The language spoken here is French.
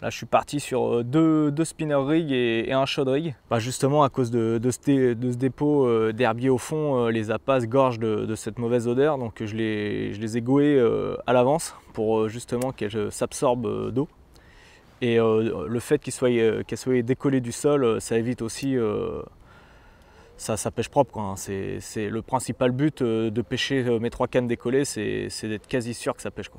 Là, je suis parti sur euh, deux, spinner rigs et, un chaud rig. Bah, justement, à cause de, ce, dépôt euh, d'herbier au fond, euh, les appâts gorgent de, cette mauvaise odeur. Donc, je les, ai goués à l'avance pour justement qu'elles s'absorbent d'eau. Et le fait qu'elles soient, décollées du sol, ça évite aussi. Ça, pêche propre. Hein. C'est le principal but de pêcher mes trois cannes décollées, c'est d'être quasi sûr que ça pêche.